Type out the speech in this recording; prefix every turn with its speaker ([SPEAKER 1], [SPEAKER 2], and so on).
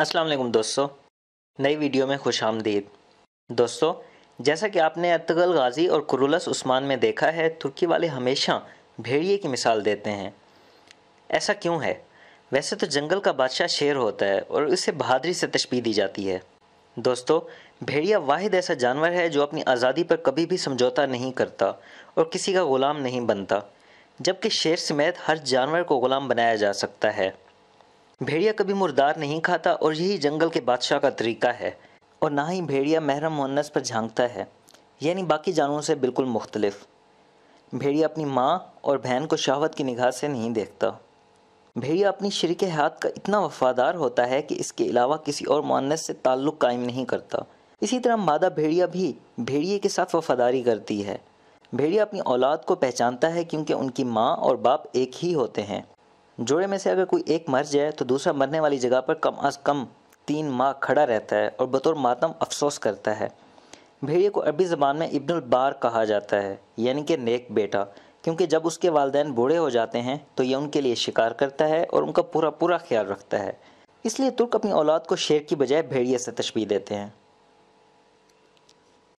[SPEAKER 1] अस्सलाम वालेकुम दोस्तों नई वीडियो में खुश आमदीद दोस्तों जैसा कि आपने अतगल गाजी और कुरुलस उस्मान में देखा है तुर्की वाले हमेशा भेड़िए की मिसाल देते हैं ऐसा क्यों है वैसे तो जंगल का बादशाह शेर होता है और इसे बहादरी से तशबी दी जाती है दोस्तों भेड़िया वाहिद ऐसा जानवर है जो अपनी आज़ादी पर कभी भी समझौता नहीं करता और किसी का ग़ुलाम नहीं बनता जबकि शेर समेत हर जानवर को ग़ुलाम बनाया जा सकता है भेड़िया कभी मुर्दार नहीं खाता और यही जंगल के बादशाह का तरीका है और ना ही भेड़िया महरम मुन्नस पर झांकता है यानी बाकी जानवरों से बिल्कुल मुख्तलिफ भेड़िया अपनी माँ और बहन को शहावत की निगाह से नहीं देखता भेड़िया अपनी शरीक हाथ का इतना वफादार होता है कि इसके अलावा किसी और मुन्नस से ताल्लुक़ कायम नहीं करता इसी तरह मादा भेड़िया भी भेड़िए के साथ वफादारी करती है भेड़िया अपनी औलाद को पहचानता है क्योंकि उनकी माँ और बाप एक ही होते हैं जोड़े में से अगर कोई एक मर जाए तो दूसरा मरने वाली जगह पर कम अज कम तीन माह खड़ा रहता है और बतौर मातम अफसोस करता है भेड़िए को अरबी ज़बान में इब्नुल बार कहा जाता है यानी कि नेक बेटा क्योंकि जब उसके वालदेन बूढ़े हो जाते हैं तो यह उनके लिए शिकार करता है और उनका पूरा पूरा ख्याल रखता है इसलिए तुर्क अपनी औलाद को शेर की बजाय भेड़िए से तशबी देते हैं